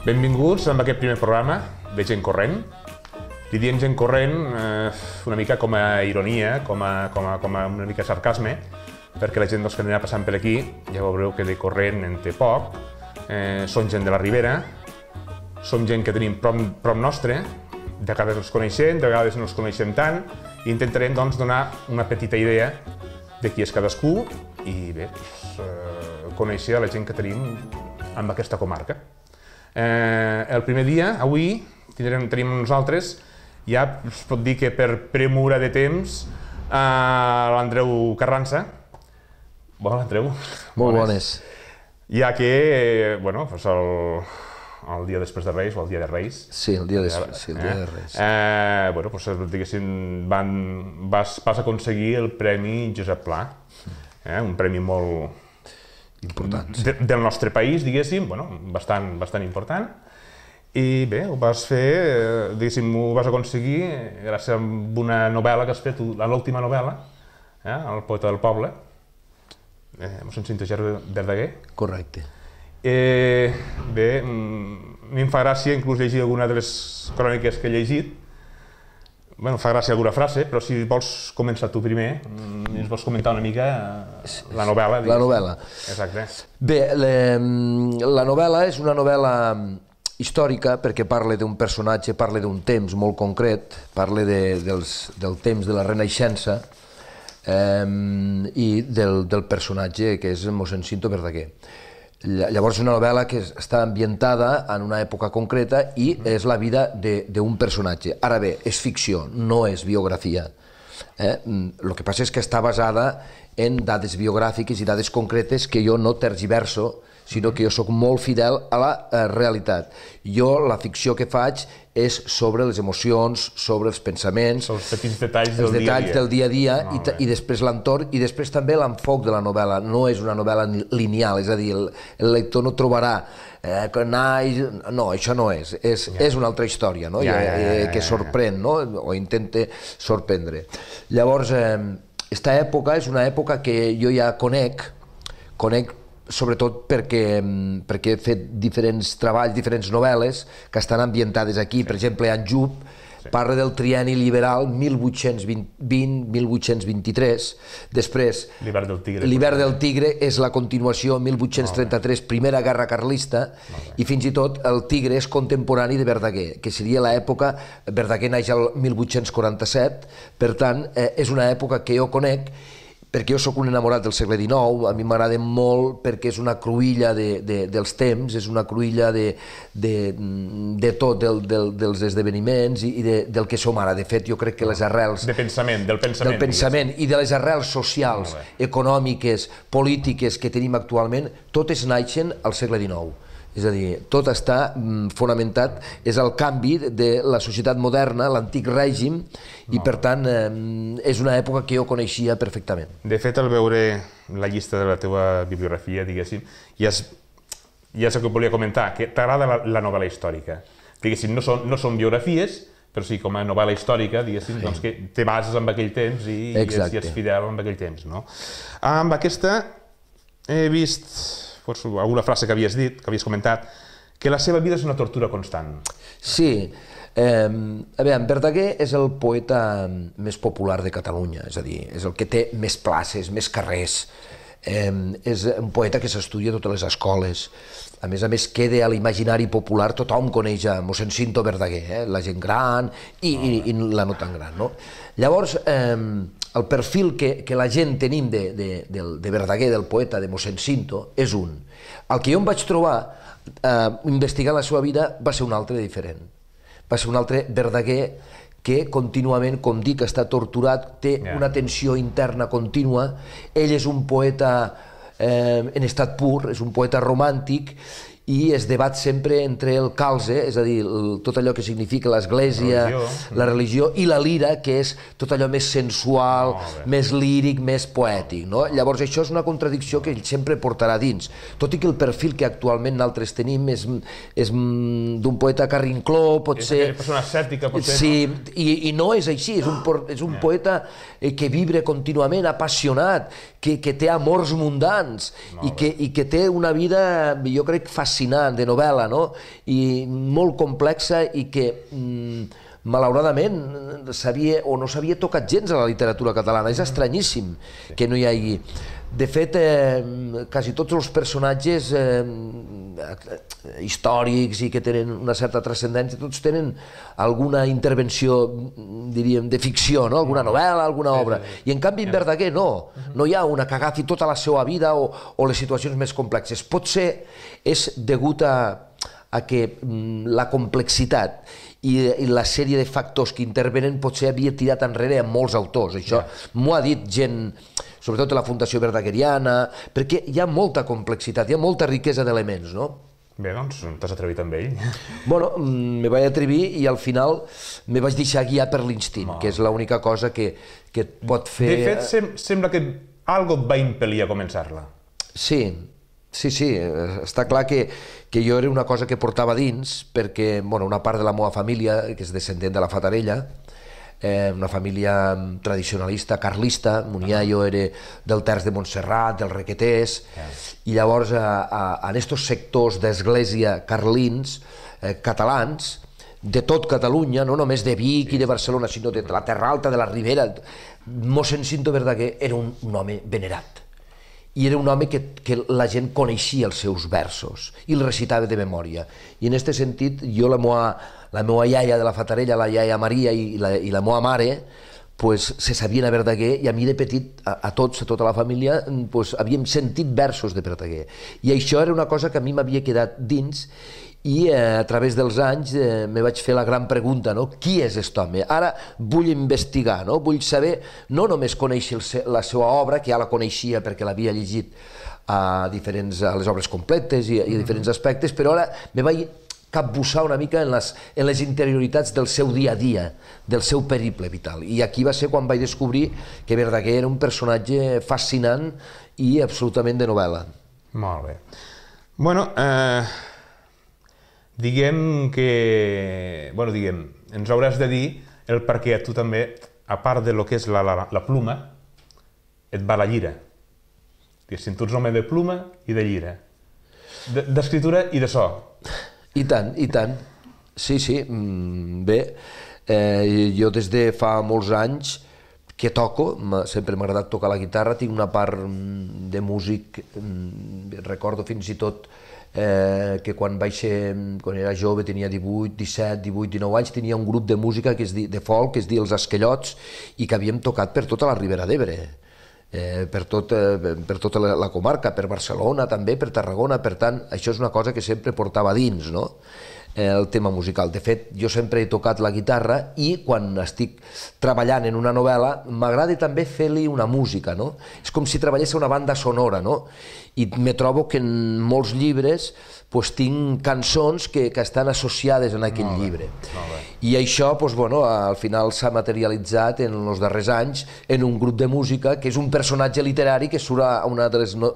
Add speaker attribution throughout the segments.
Speaker 1: Benvinguts amb aquest primer programa de Gent Corrent. Li diem Gent Corrent eh, una mica com a ironia, com a, com a, com a una mica sarcasme, perquè la gent doncs, que anirà passant per aquí ja veureu que de corrent en té poc, eh, són gent de la Ribera, som gent que tenim prop, prop nostre, de vegades els coneixem, de vegades no els coneixem tant, i intentarem doncs, donar una petita idea de qui és cadascú i bé, doncs, eh, conèixer la gent que tenim amb aquesta comarca. Eh, el primer dia, avui, tindrem, tenim nosaltres, ja es pot dir que per premura de temps, eh, l'Andreu Carranza. Bon, Andreu. Molt bones. bones. Ja que, eh, bueno, fos el, el dia després de Reis o el dia de Reis. Sí, el dia, de, eh? sí, el dia de eh? Reis. Eh, bueno, doncs, diguéssim, van, vas, vas aconseguir el Premi Josep Pla, eh? un premi molt, importants. De, del nostre país, diguéssim, bueno, bastant, bastant important. I bé, ho vas fer, eh, diguéssim, ho vas aconseguir eh, gràcies a una novel·la que has fet, l'última novel·la, eh, El poeta del poble, eh, mossèn Cinta Verdaguer. Correcte. Eh, bé, mm, a mi em fa gràcia inclús llegir alguna de les cròniques que he llegit, bueno, fa gràcia dura frase, però si vols començar tu primer, mm. ens vols comentar una mica la novel·la. Digues. La novel·la. Exacte. Bé, le,
Speaker 2: la novel·la és una novel·la històrica perquè parla d'un personatge, parla d'un temps molt concret, parla de, dels, del temps de la Renaixença eh, i del, del personatge que és mossèn Cinto Verdaguer. Llavors és una novel·la que està ambientada en una època concreta i mm-hmm. és la vida d'un personatge. Ara bé, és ficció, no és biografia. Eh? El mm, que passa és que està basada en dades biogràfiques i dades concretes que jo no tergiverso sinó que jo sóc molt fidel a la eh, realitat. Jo, la ficció que faig és sobre les emocions, sobre els pensaments... Els
Speaker 1: petits detalls del detalls dia a dia. del
Speaker 2: dia a dia ah, i, i després l'entorn i després també l'enfoc de la novel·la. No és una novel·la lineal, és a dir, el, el lector no trobarà eh, que naix... No, això no és. És, ja. és una altra història, no? ja, ja, ja, eh, ja. que sorprèn, no? O intenta sorprendre. Llavors, eh, esta època és una època que jo ja conec, conec sobretot perquè, mm, perquè he fet diferents treballs, diferents novel·les que estan ambientades aquí. Per exemple, Anjub sí. parla del trieni liberal 1820-1823. Després, l'hivern del tigre. L'hivern del tigre és la continuació 1833, primera guerra carlista, i fins i tot el tigre és contemporani de Verdaguer, que seria l'època... Verdaguer naix el 1847, per tant, eh, és una època que jo conec perquè jo sóc un enamorat del segle XIX, a mi m'agrada molt perquè és una cruïlla de, de, dels temps, és una cruïlla de, de, de tot, del, del, dels esdeveniments i, i de, del que som ara. De fet, jo crec que les arrels...
Speaker 1: De pensament, del pensament. Del pensament
Speaker 2: i de les arrels socials, econòmiques, polítiques que tenim actualment, totes naixen al segle XIX és a dir, tot està mm, fonamentat, és el canvi de la societat moderna, l'antic règim, i per tant eh, és una època que jo coneixia perfectament.
Speaker 1: De fet, al veure la llista de la teva bibliografia, diguéssim, ja és, ja el que volia comentar, que t'agrada la, la novel·la històrica. Diguéssim, no són, no són biografies, però sí, com a novel·la històrica, diguéssim, doncs que te bases en aquell temps i, es i ets fidel en aquell temps, no? Amb aquesta he vist fos alguna frase que havies dit, que havies comentat, que la seva vida és una tortura constant. Sí. Eh, a veure, en Verdaguer és el poeta més popular de Catalunya, és a dir, és el que
Speaker 2: té més places, més carrers, eh, és un poeta que s'estudia a totes les escoles, a més a més queda a l'imaginari popular, tothom coneix a mossèn Cinto Verdaguer, eh? la gent gran i, i, i la no tan gran. No? Llavors, eh, el perfil que, que la gent tenim de, de, de, de Verdaguer, del poeta, de mossèn Cinto, és un. El que jo em vaig trobar eh, investigant la seva vida va ser un altre diferent. Va ser un altre Verdaguer que contínuament, com dic, està torturat, té yeah. una tensió interna contínua. Ell és un poeta eh, en estat pur, és un poeta romàntic i es debat sempre entre el calze, és a dir, el, tot allò que significa l'església, la religió, i la lira, que és tot allò més sensual, oh, més líric, més poètic. No? Llavors, això és una contradicció que ell sempre portarà dins, tot i que el perfil que actualment nosaltres tenim és, és d'un poeta carrincló, pot és ser... És persona
Speaker 1: escèptica, pot ser... Sí,
Speaker 2: no? I, i no és així, és un, ah, és un yeah. poeta eh, que vibra contínuament, apassionat, que, que té amors mundans i que, i que té una vida, jo crec, fascinant fascinant, de novel·la, no? i molt complexa i que mm, malauradament sabia o no s'havia tocat gens a la literatura catalana. És mm. estranyíssim sí. que no hi hagi. De fet, eh, quasi tots els personatges eh, històrics i que tenen una certa transcendència, tots tenen alguna intervenció, diríem, de ficció, no? alguna mm. novel·la, alguna obra. I en canvi en Verdaguer no, mm-hmm. no hi ha una que agafi tota la seva vida o, o les situacions més complexes. Potser és degut a, a que mm, la complexitat i, i la sèrie de factors que intervenen potser havia tirat enrere a molts autors. Això yeah. m'ho ha dit gent, sobretot de la Fundació Verdagueriana, perquè hi ha molta complexitat, hi ha molta riquesa d'elements, no? Bé, doncs, t'has atrevit amb ell. Bueno, mm, me vaig atrevir i al final me vaig deixar guiar per l'instint, que és l'única cosa que, que et pot fer... De fet, sem
Speaker 1: sembla que algo et va impel·lir a començar-la.
Speaker 2: Sí, sí, sí. Eh, està clar que, que jo era una cosa que portava dins perquè bueno, una part de la meva família, que és descendent de la Fatarella, eh, una família mm, tradicionalista, carlista, mon jo era del Terç de Montserrat, del Requetés, yes. i llavors a, a, en aquests sectors d'església carlins, eh, catalans, de tot Catalunya, no només de Vic sí. i de Barcelona, sinó de la Terra Alta, de la Ribera, mossèn Cinto Verdaguer era un, un home venerat i era un home que, que la gent coneixia els seus versos i els recitava de memòria. I en aquest sentit, jo, la meva, la meva iaia de la Fatarella, la iaia Maria i la, i la meva mare, pues, se sabien a Verdaguer i a mi de petit, a, a tots, a tota la família, mm, pues, havíem sentit versos de Verdaguer. I això era una cosa que a mi m'havia quedat dins i eh, a través dels anys eh, me vaig fer la gran pregunta, no? qui és aquest home? Ara vull investigar, no? vull saber, no només conèixer el, se, la seva obra, que ja la coneixia perquè l'havia llegit a diferents a les obres completes i, i a diferents mm. aspectes, però ara me vaig capbussar una mica en les, en les interioritats del seu dia a dia, del seu periple vital. I aquí va ser quan vaig descobrir que Verdaguer era un
Speaker 1: personatge fascinant i absolutament de novel·la. Molt bé. Bueno, eh, diguem que... Bueno, diguem, ens hauràs de dir el perquè a tu també, a part de lo que és la, la, la pluma, et va la llira. Diguéssim, tu ets home de pluma i de llira. D'escriptura de, i de so. I tant, i tant. Sí, sí, mm, bé,
Speaker 2: eh, jo des de fa molts anys que toco, sempre m'ha agradat tocar la guitarra, tinc una part mm, de músic, mm, recordo fins i tot eh, que quan vaig ser, quan era jove, tenia 18, 17, 18, 19 anys, tenia un grup de música que es di, de folk, que es diu Els Esquellots, i que havíem tocat per tota la Ribera d'Ebre eh, per, tot, eh, per tota la, la comarca, per Barcelona també, per Tarragona, per tant, això és una cosa que sempre portava dins, no? Eh, el tema musical. De fet, jo sempre he tocat la guitarra i quan estic treballant en una novel·la m'agrada també fer-li una música, no? És com si treballés una banda sonora, no? i me trobo que en molts llibres pues, tinc cançons que, que estan associades en aquell molt bé, llibre. Molt bé. I això pues, bueno, al final s'ha materialitzat en els darrers anys en un grup de música que és un personatge literari que surt a, una de les no,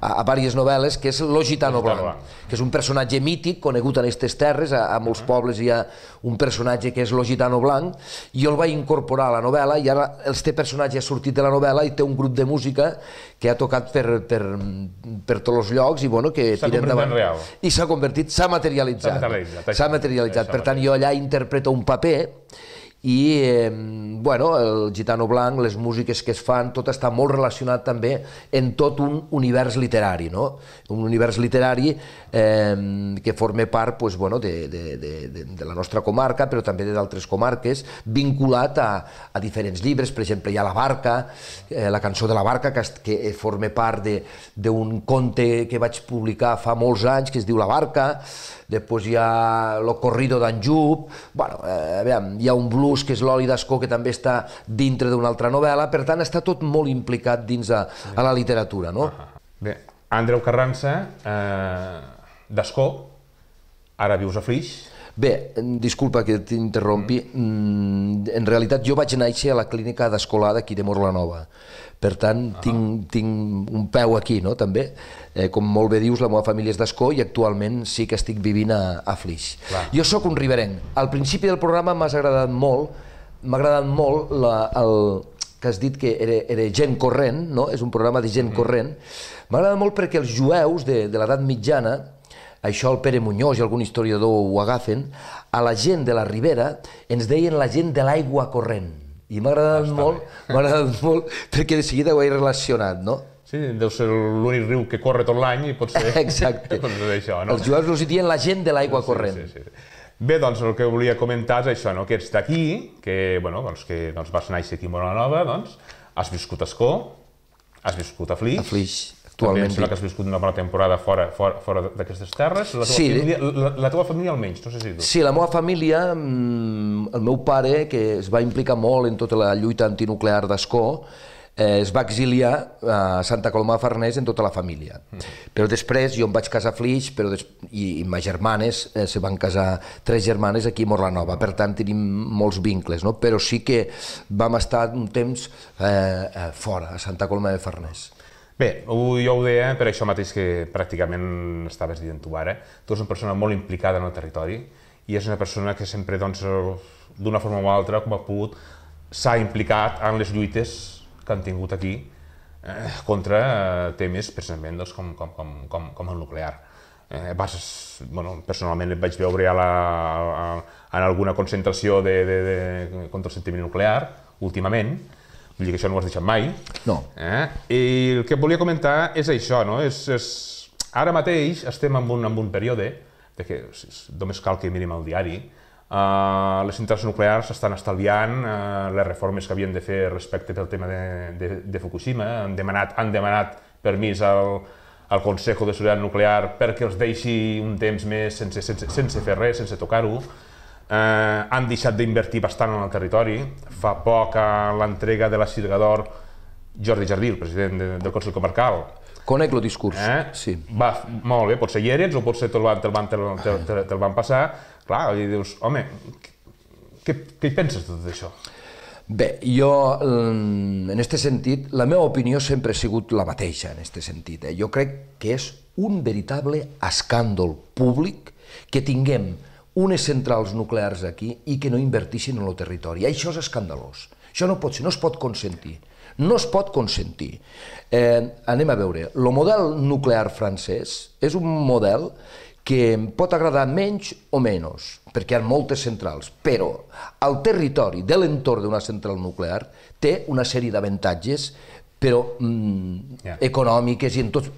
Speaker 2: a, a diverses novel·les, que és Lo Gitano Blanc, que és un personatge mític conegut en aquestes terres, a, a molts uh -huh. pobles hi ha un personatge que és Lo Gitano Blanc, i el va incorporar a la novel·la, i ara este personatge ha sortit de la novel·la i té un grup de música que ha tocat per, per, per tots els llocs i bueno, que tira endavant. Real. I s'ha convertit, s'ha materialitzat. S'ha materialitzat. materialitzat. Per tant, jo allà interpreto un paper i eh, bueno, el Gitano Blanc, les músiques que es fan, tot està molt relacionat també en tot un univers literari, no? un univers literari eh, que forma part pues, bueno, de, de, de, de la nostra comarca, però també d'altres comarques, vinculat a, a diferents llibres, per exemple hi ha La Barca, eh, la cançó de La Barca, que, que forma part d'un conte que vaig publicar fa molts anys, que es diu La Barca, després hi ha Lo Corrido d'en Jup, bueno, eh, veiem, hi ha un blues Mus, que és l'oli d'Escó, que també està dintre d'una altra novel·la, per tant, està tot molt
Speaker 1: implicat dins a, a la literatura, no? Uh -huh. Bé, Andreu Carranza, eh, d'Escó, ara vius a Flix,
Speaker 2: Bé, disculpa que t'interrompi. Mm. mm. En realitat, jo vaig néixer a la clínica d'Escolà d'aquí de Morla Nova, per tant, -huh. tinc, tinc un peu aquí, no?, també. Eh, com molt bé dius, la meva família és d'Escó i actualment sí que estic vivint a, a Flix. Clar. Jo sóc un riberenc. Al principi del programa m'ha agradat molt, m'ha agradat molt la, el, que has dit que era, era gent corrent, no? és un programa de gent mm. corrent, m'agrada molt perquè els jueus de, de l'edat mitjana, això el Pere Muñoz i algun historiador ho agafen, a la gent de la Ribera ens deien la gent de l'aigua corrent.
Speaker 1: I m'ha agradat molt, agradat molt, perquè de seguida ho he relacionat, no? Sí, deu ser l'únic riu que corre tot l'any i pot ser... Exacte. ser això, no? Els jugadors us hi diuen la gent de l'aigua sí, corrent. Sí, sí, sí. Bé, doncs el que volia comentar és això, no? que ets d'aquí, que, bueno, doncs, que doncs, vas néixer aquí a Nova, doncs, has viscut a Escó, has viscut a Flix, a Flix actualment. em sembla que has viscut una bona temporada fora, fora, fora d'aquestes terres. La teva, sí. família, la, la teva família almenys, no sé si tu. Sí, la meva família, mm,
Speaker 2: el meu pare, que es va implicar molt en tota la lluita antinuclear d'Escó, eh, es va exiliar a Santa Coloma de Farners en tota la família. Mm. Però després jo em vaig casar a Flix però des... i, i mes germanes eh, se van casar tres germanes aquí a Morlanova, per tant tenim molts vincles, no? però sí que vam estar un temps eh, eh fora, a Santa Coloma de Farners.
Speaker 1: Bé, jo ho deia eh, per això mateix que pràcticament estaves dient tu ara. Tu ets una persona molt implicada en el territori i és una persona que sempre, doncs, d'una forma o altra, com ha pogut, s'ha implicat en les lluites que han tingut aquí eh, contra eh, temes, precisament, doncs, com, com, com, com, com el nuclear. Eh, vas, bueno, personalment et vaig veure a la, a, a, en alguna concentració de, de, de, contra el sentiment nuclear, últimament, Vull dir que això no ho has deixat mai. No. Eh? I el que volia comentar és això, no? És, és... Ara mateix estem en un, en un període de que només cal que mirem el diari, Uh, les centrals nuclears estan estalviant uh, les reformes que havien de fer respecte pel tema de, de, de Fukushima. Han demanat, han demanat permís al, al Consejo de Seguretat Nuclear perquè els deixi un temps més sense, sense, sense fer res, sense tocar-ho eh, han deixat d'invertir bastant en el territori. Fa poc, a l'entrega de la Cirga d'Or, Jordi Jardí, el president de, del Consell Comarcal, Conec el discurs, eh? sí. Va, molt bé, potser hi eres o potser te'l van, te van, te te, te, te van passar. Clar, i dius, home, què, què hi penses de tot això? Bé, jo,
Speaker 2: mm, en aquest sentit, la meva opinió sempre ha sigut la mateixa, en aquest sentit. Eh? Jo crec que és un veritable escàndol públic que tinguem unes centrals nuclears aquí i que no invertixin en el territori. Això és escandalós. Això no pot ser, no es pot consentir. No es pot consentir. Eh, anem a veure, el model nuclear francès és un model que pot agradar menys o menys, perquè hi ha moltes centrals, però el territori de l'entorn d'una central nuclear té una sèrie d'avantatges, però mm, yeah. econòmiques i en tot...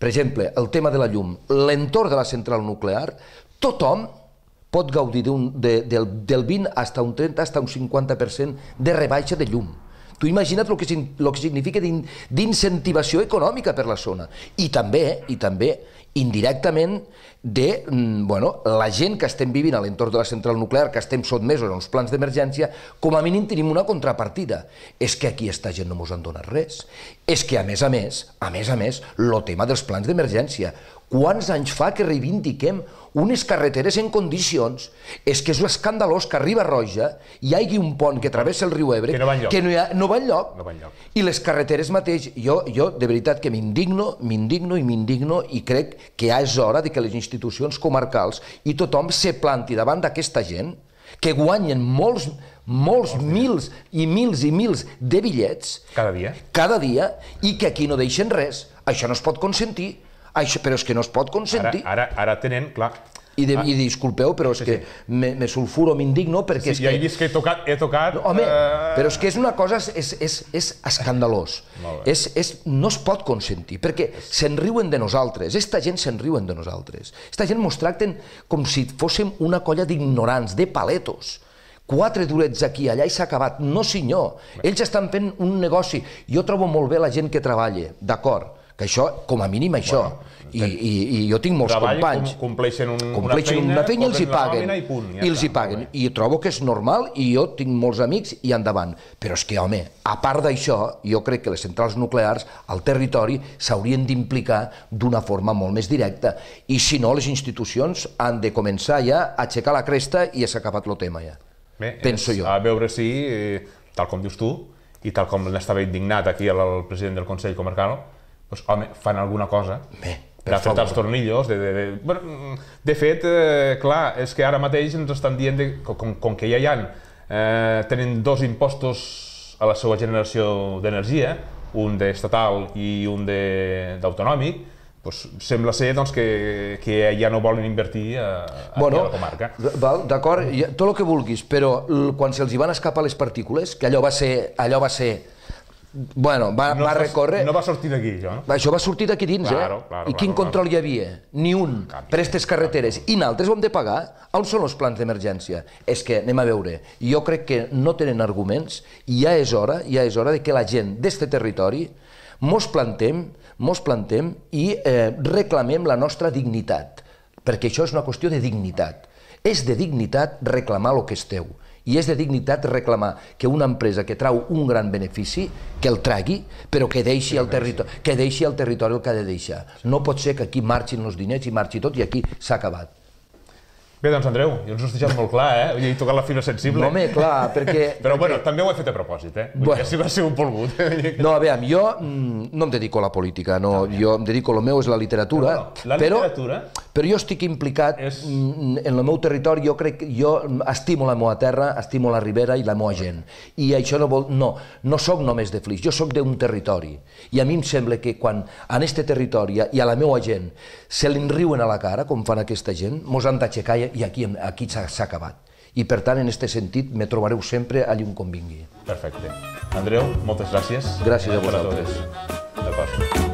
Speaker 2: Per exemple, el tema de la llum. L'entorn de la central nuclear, tothom pot gaudir de, del, del 20 hasta un 30, hasta un 50% de rebaixa de llum. Tu imagina't el que, el que significa d'incentivació econòmica per la zona. I també, i també indirectament de mm, bueno, la gent que estem vivint a l'entorn de la central nuclear, que estem sotmesos en uns plans d'emergència, com a mínim tenim una contrapartida. És que aquí aquesta gent no ens han donat res. És que, a més a més, a més a més, el tema dels plans d'emergència, Quants anys fa que reivindiquem unes carreteres en condicions? És que és escandalós que a Roja i hi hagi un pont que travessa el riu Ebre que no va enlloc. Que no, ha, no, va enlloc. no va enlloc. I les carreteres mateix, jo, jo de veritat que m'indigno, m'indigno i m'indigno i crec que ja és hora de que les institucions comarcals i tothom se planti davant d'aquesta gent que guanyen molts, molts oh, mils i mils i mils de bitllets... Cada dia. Cada dia, i que aquí no deixen res. Això no es pot consentir. Això, però és que no es pot consentir. Ara, ara, ara tenen, clar, i, de, ah. i disculpeu, però és sí, sí. que me, me sulfuro, m'indigno, perquè sí, és ja que... Ja he
Speaker 1: vist que he tocat... He tocat no, home, uh... però és
Speaker 2: que és una cosa... És, és, és escandalós. és, és, no es pot consentir, perquè se'n riuen de nosaltres. Esta gent se'n riuen de nosaltres. Esta gent mos tracten com si fóssim una colla d'ignorants, de paletos quatre durets aquí, allà i s'ha acabat. No, senyor. Ells estan fent un negoci. Jo trobo molt bé la gent que treballa, d'acord, que això, com a mínim això, bueno, I, i, i jo tinc molts Treball, companys... Com,
Speaker 1: compleixen, un, compleixen una feina, una feina els hi paguen, i, punt, ja i els
Speaker 2: hi paguen, i trobo que és normal, i jo tinc molts amics i endavant. Però és que, home, a part d'això, jo crec que les centrals nuclears al territori s'haurien d'implicar d'una forma molt més directa, i si no, les institucions han de començar ja a aixecar la cresta i s'ha acabat el tema ja. Bé,
Speaker 1: penso jo. A veure si, eh, tal com dius tu, i tal com n'estava indignat aquí el, el president del Consell Comarcal, doncs, home, fan alguna cosa. Bé, de fet, els tornillos, de, de, de... Mm, de fet, eh, clar, és que ara mateix ens estan dient de, com, com que ja hi ha, eh, tenen dos impostos a la seva generació d'energia, un d'estatal i un d'autonòmic, doncs sembla ser doncs, que, que ja no volen invertir a, a bueno, tota la comarca. d'acord, tot el que vulguis, però
Speaker 2: quan se'ls van escapar les partícules, que allò va ser, allò va ser Bueno, va, no va recórrer... No
Speaker 1: va sortir d'aquí, això, no?
Speaker 2: Això va sortir d'aquí dins, eh? claro, eh? Claro, I quin claro, control claro. hi havia? Ni un, Cap, per aquestes carreteres. Cap. I naltres ho hem de pagar. On són els plans d'emergència? És que, anem a veure, jo crec que no tenen arguments i ja és hora, ja és hora de que la gent d'este territori mos plantem, mos plantem i eh, reclamem la nostra dignitat, perquè això és una qüestió de dignitat. És de dignitat reclamar el que esteu. I és de dignitat reclamar que una empresa que trau un gran benefici, que el tragui, però que deixi el territori, que deixi el territori el que ha de deixar. No pot ser que aquí marxin els diners i marxi tot i aquí s'ha acabat.
Speaker 1: Bé, doncs Andreu, jo ens ho has deixat molt clar, eh? Vull dir, tocat la fibra sensible. No, home, clar, perquè... Però, perquè... bueno, també ho he fet a propòsit, eh? Vull bueno. dir, si va ser un polgut. no, a veure, jo
Speaker 2: mm, no em dedico a la política, no. no jo em dedico, el meu és la literatura. Però, La literatura... Però, però jo estic implicat és... Mm, en el meu territori, jo crec que jo estimo la meva terra, estimo la Ribera i la meva gent. I això no vol... No, no sóc només de Flix, jo sóc d'un territori. I a mi em sembla que quan en este territori i a la meva gent se li riuen a la cara, com fan aquesta gent, mos han d'aixecar i aquí, aquí s'ha acabat. I per tant, en aquest sentit, me trobareu sempre allà on convingui.
Speaker 1: Perfecte. Andreu, moltes gràcies. Gràcies a vosaltres. D'acord.